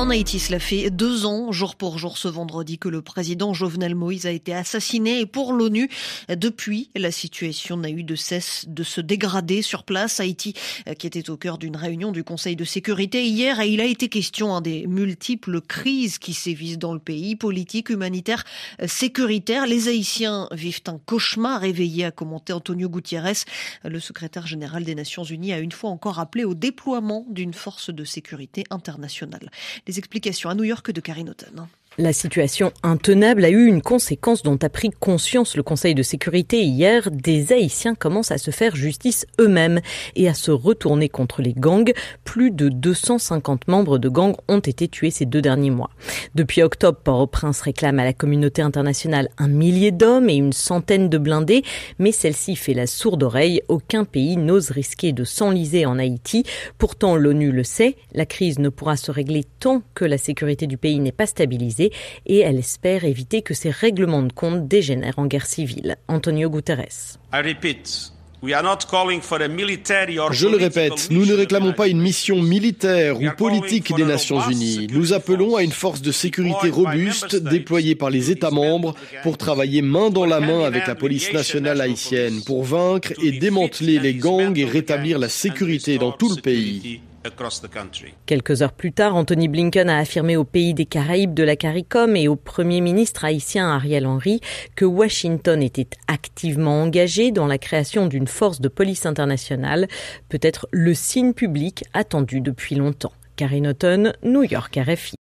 En Haïti, cela fait deux ans, jour pour jour, ce vendredi, que le président Jovenel Moïse a été assassiné. Et pour l'ONU, depuis, la situation n'a eu de cesse de se dégrader sur place. Haïti, qui était au cœur d'une réunion du Conseil de sécurité hier, et il a été question hein, des multiples crises qui sévissent dans le pays, politique, humanitaire, sécuritaire. Les Haïtiens vivent un cauchemar réveillé, a commenté Antonio Gutiérrez. Le secrétaire général des Nations Unies a une fois encore appelé au déploiement d'une force de sécurité internationale. Les explications à New York de Karine Auton. La situation intenable a eu une conséquence dont a pris conscience le Conseil de sécurité hier. Des Haïtiens commencent à se faire justice eux-mêmes et à se retourner contre les gangs. Plus de 250 membres de gangs ont été tués ces deux derniers mois. Depuis octobre, Port-au-Prince réclame à la communauté internationale un millier d'hommes et une centaine de blindés, mais celle-ci fait la sourde oreille. Aucun pays n'ose risquer de s'enliser en Haïti. Pourtant, l'ONU le sait, la crise ne pourra se régler tant que la sécurité du pays n'est pas stabilisée et elle espère éviter que ces règlements de compte dégénèrent en guerre civile. Antonio Guterres. Je le répète, nous ne réclamons pas une mission militaire ou politique des Nations Unies. Nous appelons à une force de sécurité robuste déployée par les États membres pour travailler main dans la main avec la police nationale haïtienne pour vaincre et démanteler les gangs et rétablir la sécurité dans tout le pays. Quelques heures plus tard, Anthony Blinken a affirmé au pays des Caraïbes de la CARICOM et au Premier ministre haïtien Ariel Henry que Washington était activement engagé dans la création d'une force de police internationale, peut-être le signe public attendu depuis longtemps. Karine Houghton, New York RFI.